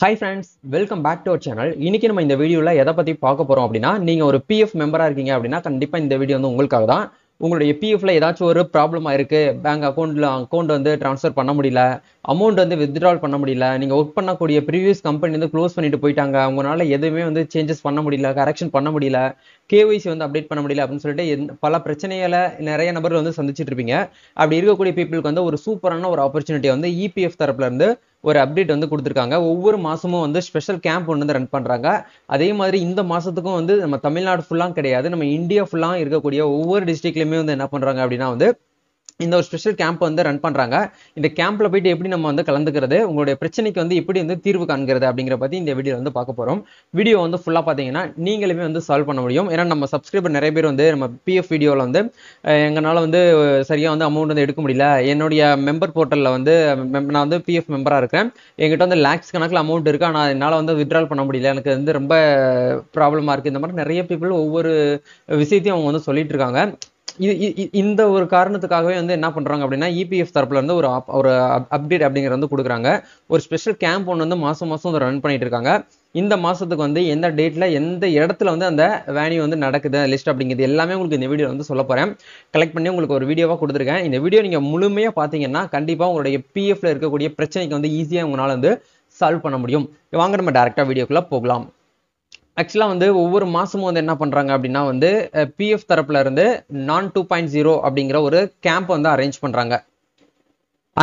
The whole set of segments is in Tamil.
high friends welcome back to our channel இன்னைக்கு நம்ம இந்த வீடியோவில் எதை பற்றி பார்க்க போகிறோம் அப்படின்னா நீங்கள் ஒரு பிஎஃப் மெம்பராக இருக்கீங்க அப்படின்னா கண்டிப்பாக இந்த வீடியோ வந்து உங்களுக்காக தான் உங்களுடைய பிஎஃப்ல ஏதாச்சும் ஒரு ப்ராப்ளமாக இருக்குது பேங்க் அக்கௌண்ட்டில் அக்கௌண்ட் வந்து ட்ரான்ஸ்ஃபர் பண்ண முடியல அமௌண்ட் வந்து வித்ட்ரால் பண்ண முடியல நீங்கள் ஒர்க் பண்ணக்கூடிய ப்ரீவியஸ் கம்பெனி வந்து க்ளோஸ் பண்ணிட்டு போயிட்டாங்க உங்களால் எதுவுமே வந்து சேஞ்சஸ் பண்ண முடியல கரெக்ஷன் பண்ண முடியல கேஒய்சி வந்து அப்டேட் பண்ண முடியல அப்படின்னு சொல்லிட்டு பல பிரச்சனைகளை நிறைய நபர்கள் வந்து சந்திச்சுட்டு இருப்பீங்க அப்படி இருக்கக்கூடிய பீப்புளுக்கு வந்து ஒரு சூப்பரான ஒரு ஆப்பர்ச்சுனிட்டி வந்து இபிஎஃப் e தரப்புல இருந்து ஒரு அப்டேட் வந்து கொடுத்துருக்காங்க ஒவ்வொரு மாதமும் வந்து ஸ்பெஷல் கேம்ப் ஒன்று வந்து ரன் பண்ணுறாங்க அதே மாதிரி இந்த மாதத்துக்கும் வந்து நம்ம தமிழ்நாடு ஃபுல்லாக கிடையாது நம்ம இந்தியா ஃபுல்லாக இருக்கக்கூடிய ஒவ்வொரு டிஸ்ட்ரிக்ட்லையுமே வந்து என்ன பண்ணுறாங்க அப்படின்னா வந்து இந்த ஒரு ஸ்பெஷல் கேம்ப் வந்து ரன் பண்ணுறாங்க இந்த கேம்பில் போயிட்டு எப்படி நம்ம வந்து கலந்துக்கிறது உங்களுடைய பிரச்சனைக்கு வந்து எப்படி வந்து தீர்வு காண்கிறது அப்படிங்கிற பற்றி இந்த வீடியோ வந்து பார்க்க போகிறோம் வீடியோ வந்து ஃபுல்லாக பார்த்தீங்கன்னா நீங்களுமே வந்து சால்வ் பண்ண முடியும் ஏன்னா நம்ம சப்ஸ்கிரைபர் நிறைய பேர் வந்து நம்ம பிஎஃப் வீடியோவில் வந்து எங்களால் வந்து சரியாக வந்து அமௌண்ட் வந்து எடுக்க முடியல என்னுடைய மெம்பர் போர்ட்டலில் வந்து நான் வந்து பிஎஃப் மெம்பராக இருக்கேன் எங்கிட்ட வந்து லேக்ஸ் கணக்கில் அமௌண்ட் இருக்குது ஆனால் என்னால் வந்து வித்ட்ரால் பண்ண முடியல எனக்கு வந்து ரொம்ப ப்ராப்ளமாக இருக்குது இந்த மாதிரி நிறைய பீப்புள் ஒவ்வொரு விஷயத்தையும் அவங்க வந்து சொல்லிட்டு இருக்காங்க இது இந்த ஒரு காரணத்துக்காகவே வந்து என்ன பண்ணுறாங்க அப்படின்னா இபிஎஃப் e தரப்புல இருந்து ஒரு ஒரு அப்டேட் அப்படிங்கிறது வந்து கொடுக்குறாங்க ஒரு ஸ்பெஷல் கேம்ப் ஒன்று வந்து மாதம் மாதம் ரன் பண்ணிட்டு இருக்காங்க இந்த மாதத்துக்கு வந்து எந்த டேட்டில் எந்த இடத்துல வந்து அந்த வேன்யூ வந்து நடக்குது லிஸ்ட் அப்படிங்கிறது எல்லாமே உங்களுக்கு இந்த வீடியோ வந்து சொல்ல போகிறேன் கலெக்ட் பண்ணி உங்களுக்கு ஒரு வீடியோவாக கொடுத்துருக்கேன் இந்த வீடியோ நீங்கள் முழுமையாக பார்த்தீங்கன்னா கண்டிப்பாக உங்களுடைய பிஎஃப்ல இருக்கக்கூடிய பிரச்சனைக்கு வந்து ஈஸியாக உங்களால் வந்து சால்வ் பண்ண முடியும் வாங்க நம்ம டேரெக்டாக வீடியோக்குள்ளே போகலாம் ஆக்சுவலாக வந்து ஒவ்வொரு மாதமும் வந்து என்ன பண்ணுறாங்க அப்படின்னா வந்து பிஎஃப் தரப்புல இருந்து நான் டூ பாயிண்ட் ஜீரோ அப்படிங்கிற ஒரு கேம்ப் வந்து அரேஞ்ச் பண்ணுறாங்க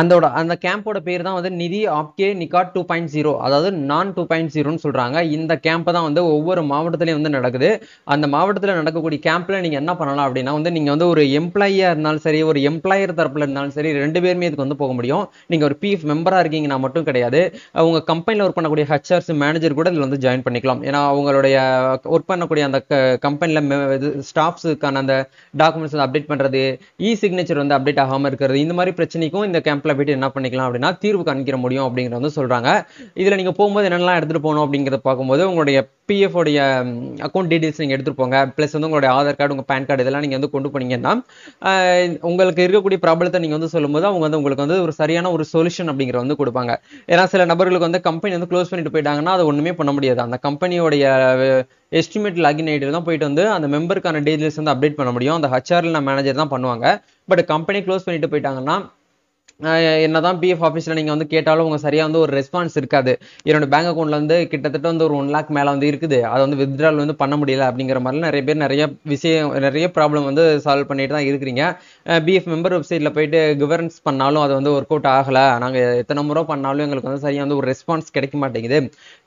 அந்தோட அந்த கேம்போட பேர் தான் வந்து Nidhi Aapke Nikat two point zero அதாவது நான் டூ பாயிண்ட் ஜீரோன்னு சொல்கிறாங்க இந்த கேம்ப் தான் வந்து ஒவ்வொரு மாவட்டத்துலேயும் வந்து நடக்குது அந்த மாவட்டத்தில் நடக்கக்கூடிய கேம்பில் நீங்கள் என்ன பண்ணலாம் அப்படின்னா வந்து நீங்கள் வந்து ஒரு எம்ப்ளாயியாக இருந்தாலும் சரி ஒரு எம்ப்ளாயர் தரப்பில் இருந்தாலும் சரி ரெண்டு பேருமே இதுக்கு வந்து போக முடியும் நீங்கள் ஒரு பிஎஃப் மெம்பராக இருக்கீங்கன்னா மட்டும் கிடையாது அவங்க கம்பெனியில் ஒர்க் பண்ணக்கூடிய ஹெச்ஆர்ஸ் மேனேஜர் கூட இதில் வந்து ஜாயின் பண்ணிக்கலாம் ஏன்னா அவங்களுடைய ஒர்க் பண்ணக்கூடிய அந்த கம்பெனியில் ஸ்டாஃப்ஸுக்கான அந்த டாக்குமெண்ட்ஸ் அப்டேட் பண்ணுறது இ சிக்னேச்சர் வந்து அப்டேட் ஆகாமல் இருக்கிறது இந்த மாதிரி பிரச்சனைக்கும் இந்த கேம்ப் ஆப்பில் போயிட்டு என்ன பண்ணிக்கலாம் அப்படின்னா தீர்வு காண்கிற முடியும் அப்படிங்கிறத வந்து சொல்கிறாங்க இதில் நீங்கள் போகும்போது என்னென்னலாம் எடுத்துகிட்டு போகணும் அப்படிங்கிறத பார்க்கும்போது உங்களுடைய பிஎஃப் உடைய அக்கௌண்ட் டீடைல்ஸ் நீங்கள் எடுத்துகிட்டு போங்க ப்ளஸ் வந்து உங்களுடைய ஆதார் கார்டு உங்கள் பேன் கார்டு இதெல்லாம் நீங்கள் வந்து கொண்டு போனீங்கன்னா உங்களுக்கு இருக்கக்கூடிய ப்ராப்ளத்தை நீங்கள் வந்து சொல்லும்போது அவங்க வந்து உங்களுக்கு வந்து ஒரு சரியான ஒரு சொல்யூஷன் அப்படிங்கிற வந்து கொடுப்பாங்க ஏன்னா சில நபர்களுக்கு வந்து கம்பெனி வந்து க்ளோஸ் பண்ணிட்டு போயிட்டாங்கன்னா அது ஒன்றுமே பண்ண முடியாது அந்த கம்பெனியோடைய எஸ்டிமேட் லாகின் ஐடியில் தான் போயிட்டு வந்து அந்த மெம்பருக்கான டீட்டெயில்ஸ் வந்து அப்டேட் பண்ண முடியும் அந்த ஹச்ஆரில் மேனேஜர் தான் பண்ணுவாங்க பட் கம்பெனி க்ளோஸ் பண்ணிட்டு போயிட்டாங்கன்னா என்னதான் பிஎஃப் ஆஃபீஸில் நீங்கள் வந்து கேட்டாலும் உங்கள் சரியாக வந்து ஒரு ரெஸ்பான்ஸ் இருக்காது என்னோட பேங்க் அக்கௌண்ட்ல வந்து கிட்டத்தட்ட வந்து ஒரு ஒன் லேக் மேலே வந்து இருக்குது அதை வந்து வித்ட்ரால் வந்து பண்ண முடியல அப்படிங்கிற மாதிரி நிறைய பேர் நிறைய விஷயம் நிறைய ப்ராப்ளம் வந்து சால்வ் பண்ணிட்டு தான் இருக்கிறீங்க பிஎஃப் மெம்பர் வெப்சைட்டில் போயிட்டு கவர்னன்ஸ் பண்ணாலும் அது வந்து ஒர்க் அவுட் ஆகலை நாங்கள் எத்தனை முறை பண்ணாலும் எங்களுக்கு வந்து சரியாக வந்து ஒரு ரெஸ்பான்ஸ் கிடைக்க மாட்டேங்குது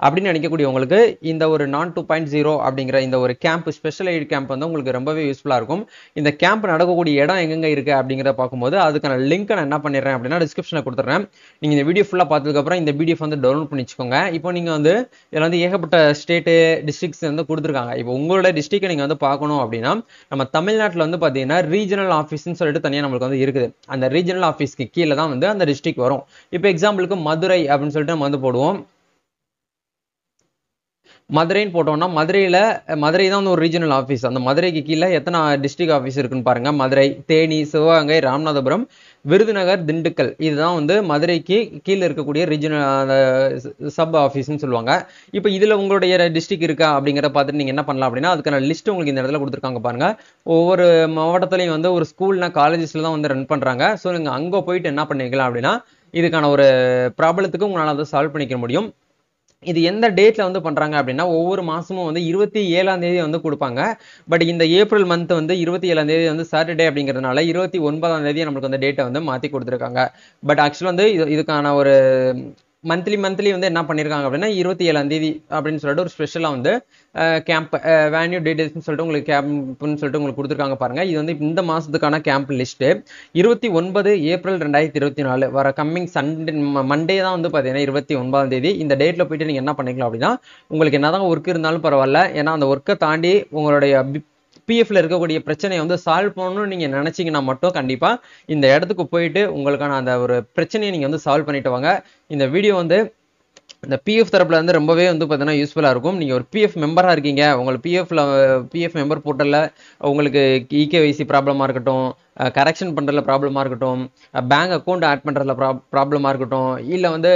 அப்படின்னு நினைக்கக்கூடியவங்களுக்கு இந்த ஒரு நான் டூ பாயிண்ட் ஜீரோ அப்படிங்கிற இந்த ஒரு கேம்ப் ஸ்பெஷல் எய்டு கேம்ப் வந்து உங்களுக்கு ரொம்பவே யூஸ்ஃபுல்லாக இருக்கும் இந்த கேம்ப் நடக்கக்கூடிய இடம் எங்கெங்கே இருக்குது அப்படிங்கிறத பார்க்கும்போது அதுக்கான லிங்க் நான் என்ன பண்ணிடுறேன் அப்படின்னா டிஸ்கிரிப்ஷனில் கொடுத்துட்றேன் நீங்கள் இந்த வீடியோ ஃபுல்லாக பார்த்ததுக்கப்புறம் இந்த பிடிஎஃப் வந்து டவுன்லோட் பண்ணி வச்சுக்கோங்க இப்போ நீங்கள் வந்து இதில் வந்து ஏகப்பட்ட ஸ்டேட்டு டிஸ்ட்ரிக்ஸ் வந்து கொடுத்துருக்காங்க இப்போ உங்களோட டிஸ்ட்ரிக்ட் நீங்கள் வந்து பார்க்கணும் அப்படின்னா நம்ம தமிழ்நாட்டில் வந்து பார்த்தீங்கன்னா ரீஜனல் ஆஃபீஸ்னு சொல்லிட்டு தனியாக நம்மளுக்கு வந்து இருக்குது அந்த ரீஜனல் ஆஃபீஸ்க்கு கீழே தான் வந்து அந்த டிஸ்ட்ரிக்ட் வரும் இப்போ எக்ஸாம்பிளுக்கு மதுரை அப்படின்னு சொல்லிட்டு நம்ம வந்து போடுவோம் மதுரைன்னு போட்டோம்னா மதுரையில் மதுரை தான் வந்து ஒரு ரீஜனல் ஆஃபீஸ் அந்த மதுரைக்கு கீழே எத்தனை டிஸ்ட்ரிக்ட் ஆஃபீஸ் இருக்குன்னு பாருங்கள் மதுரை தேனி சிவகங்கை ராமநாதபுரம் விருதுநகர் திண்டுக்கல் இதுதான் வந்து மதுரைக்கு கீழே இருக்கக்கூடிய ரீஜனல் சப் ஆஃபீஸ்ன்னு சொல்லுவாங்க இப்போ இதில் உங்களுடைய டிஸ்ட்ரிக் இருக்கா அப்படிங்கிறத பார்த்துட்டு நீங்கள் என்ன பண்ணலாம் அப்படின்னா அதுக்கான லிஸ்ட் உங்களுக்கு இந்த இடத்துல கொடுத்துருக்காங்க பாருங்கள் ஒவ்வொரு மாவட்டத்துலையும் வந்து ஒரு ஸ்கூல்னா காலேஜஸில் தான் வந்து ரன் பண்ணுறாங்க ஸோ நீங்கள் அங்கே போயிட்டு என்ன பண்ணிக்கலாம் அப்படின்னா இதுக்கான ஒரு ப்ராப்ளத்துக்கு உங்களால் அதை சால்வ் பண்ணிக்க முடியும் இது எந்த டேட்ல வந்து பண்றாங்க அப்படின்னா ஒவ்வொரு மாசமும் வந்து இருபத்தி ஏழாம் தேதி வந்து கொடுப்பாங்க பட் இந்த ஏப்ரல் மந்த் வந்து இருபத்தி ஏழாம் தேதி வந்து சாட்டர்டே அப்படிங்கிறதுனால இருபத்தி ஒன்பதாம் தேதி நம்மளுக்கு வந்து டேட்டை வந்து மாத்தி கொடுத்துருக்காங்க பட் ஆக்சுவலா வந்து இதுக்கான ஒரு மந்த்லி மந்த்லி வந்து என்ன பண்ணியிருக்காங்க அப்படின்னா இருபத்தி ஏழாம் தேதி அப்படின்னு சொல்லிட்டு ஒரு ஸ்பெஷலாக வந்து கேம்ப் வேன்யூ டீடைல்ஸ்னு சொல்லிட்டு உங்களுக்கு கேம்ப்னு சொல்லிட்டு உங்களுக்கு கொடுத்துருக்காங்க பாருங்க இது வந்து இந்த மாதத்துக்கான கேம்ப் லிஸ்ட்டு இருபத்தி ஒன்பது ஏப்ரல் ரெண்டாயிரத்தி இருபத்தி நாலு வர கம்மிங் சண்டே மண்டே தான் வந்து பார்த்தீங்கன்னா இருபத்தி ஒன்பதாம் தேதி இந்த டேட்டில் போயிட்டு நீங்கள் என்ன பண்ணிக்கலாம் அப்படின்னா உங்களுக்கு என்னதான் ஒர்க் இருந்தாலும் பரவாயில்ல ஏன்னா அந்த ஒர்க்கை தாண்டி உங்களுடைய பிஎஃப்ல இருக்கக்கூடிய பிரச்சனையை வந்து சால்வ் பண்ணணும்னு நீங்க நினைச்சீங்கன்னா மட்டும் கண்டிப்பா இந்த இடத்துக்கு போயிட்டு உங்களுக்கான அந்த ஒரு பிரச்சனையை நீங்க வந்து சால்வ் பண்ணிட்டு வாங்க இந்த வீடியோ வந்து இந்த பிஎஃப் தரப்புல வந்து ரொம்பவே வந்து பார்த்தீங்கன்னா யூஸ்ஃபுல்லாக இருக்கும் நீங்கள் ஒரு பிஎஃப் மெம்பராக இருக்கீங்க உங்களுக்கு பிஎஃப்ல பிஎஃப் மெம்பர் போர்ட்டலில் உங்களுக்கு இகேவைசி ப்ராப்ளமாக இருக்கட்டும் கரெக்ஷன் பண்ணுறதுல ப்ராப்ளமாக இருக்கட்டும் பேங்க் அக்கௌண்ட் ஆட் பண்ணுறதுல ப்ரா ப்ராப்ளமாக இருக்கட்டும் இல்லை வந்து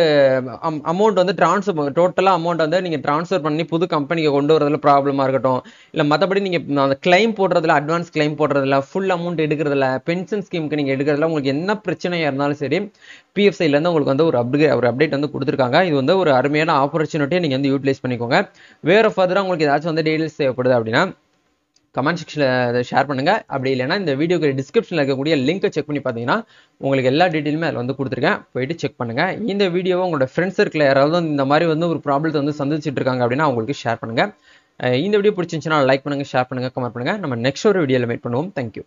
அம் அமௌண்ட் வந்து ட்ரான்ஸ்ஃபர் டோட்டலாக அமௌண்ட் வந்து நீங்கள் ட்ரான்ஸ்ஃபர் பண்ணி புது கம்பெனிக்கு கொண்டு வரதுல ப்ராப்ளமாக இருக்கட்டும் இல்லை மற்றபடி நீங்கள் அந்த கிளைம் போடுறதுல அட்வான்ஸ் கிளைம் போடுறதுல ஃபுல் அமௌண்ட் எடுக்கிறதுல பென்ஷன் ஸ்கீமுக்கு நீங்கள் எடுக்கிறதுல உங்களுக்கு என்ன பிரச்சனையாக இருந்தாலும் சரி பிஎஃப் உங்களுக்கு வந்து ஒரு அப்டே ஒரு அப்டேட் வந்து கொடுத்துருக்காங்க இது வந்து ஒரு அருமையான ஆப்பர்ச்சுனிட்டியை நீங்கள் வந்து யூட்டிலைஸ் பண்ணிக்கோங்க வேறு ஃபர்தராக உங்களுக்கு ஏதாச்சும் வந்து டீடைல்ஸ் தேவைப்படுது அப்படின்னா கமெண்ட் செக்ஷனில் ஷேர் பண்ணுங்கள் அப்படி இல்லைனா இந்த வீடியோக்கு டிஸ்கிரிப்ஷனில் இருக்கக்கூடிய லிங்க்கை செக் பண்ணி பார்த்தீங்கன்னா உங்களுக்கு எல்லா டீட்டெயிலுமே அதில் வந்து கொடுத்துருக்கேன் போயிட்டு செக் பண்ணுங்கள் இந்த வீடியோவை உங்களோட ஃப்ரெண்ட்ஸ் சர்க்கிள் யாராவது இந்த மாதிரி வந்து ஒரு ப்ராப்ளத்தை வந்து சந்திச்சுட்டு இருக்காங்க அப்படின்னா உங்களுக்கு ஷேர் பண்ணுங்கள் இந்த வீடியோ பிடிச்சிருந்துச்சுன்னா லைக் பண்ணுங்கள் ஷேர் பண்ணுங்கள் கமெண்ட் பண்ணுங்கள் நம்ம நெக்ஸ்ட் ஒரு வீடியோவில் மீட் பண்ணுவோம் தேங்க்யூ